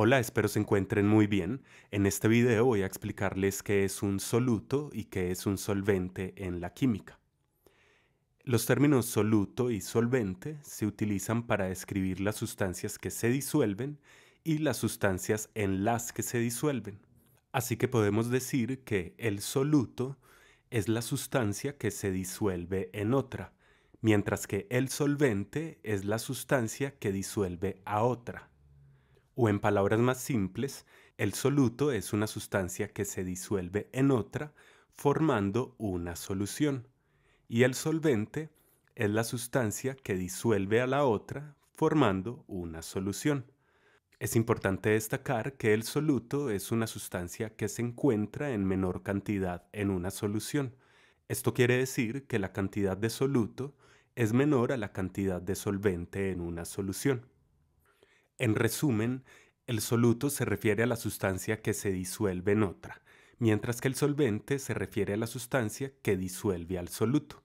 Hola, espero se encuentren muy bien. En este video voy a explicarles qué es un soluto y qué es un solvente en la química. Los términos soluto y solvente se utilizan para describir las sustancias que se disuelven y las sustancias en las que se disuelven. Así que podemos decir que el soluto es la sustancia que se disuelve en otra, mientras que el solvente es la sustancia que disuelve a otra. O en palabras más simples, el soluto es una sustancia que se disuelve en otra formando una solución. Y el solvente es la sustancia que disuelve a la otra formando una solución. Es importante destacar que el soluto es una sustancia que se encuentra en menor cantidad en una solución. Esto quiere decir que la cantidad de soluto es menor a la cantidad de solvente en una solución. En resumen, el soluto se refiere a la sustancia que se disuelve en otra, mientras que el solvente se refiere a la sustancia que disuelve al soluto.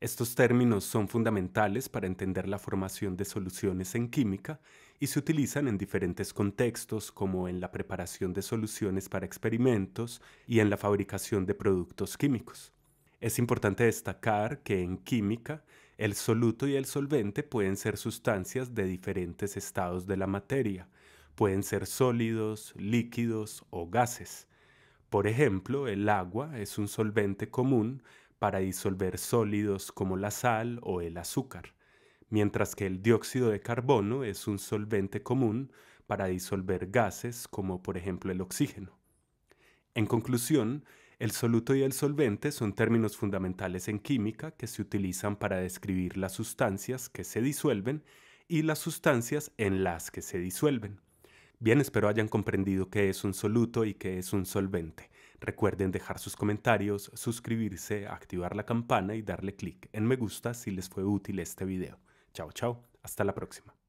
Estos términos son fundamentales para entender la formación de soluciones en química y se utilizan en diferentes contextos como en la preparación de soluciones para experimentos y en la fabricación de productos químicos. Es importante destacar que en química, el soluto y el solvente pueden ser sustancias de diferentes estados de la materia. Pueden ser sólidos, líquidos o gases. Por ejemplo, el agua es un solvente común para disolver sólidos como la sal o el azúcar, mientras que el dióxido de carbono es un solvente común para disolver gases como por ejemplo el oxígeno. En conclusión, el soluto y el solvente son términos fundamentales en química que se utilizan para describir las sustancias que se disuelven y las sustancias en las que se disuelven. Bien, espero hayan comprendido qué es un soluto y qué es un solvente. Recuerden dejar sus comentarios, suscribirse, activar la campana y darle clic en me gusta si les fue útil este video. Chao, chao, hasta la próxima.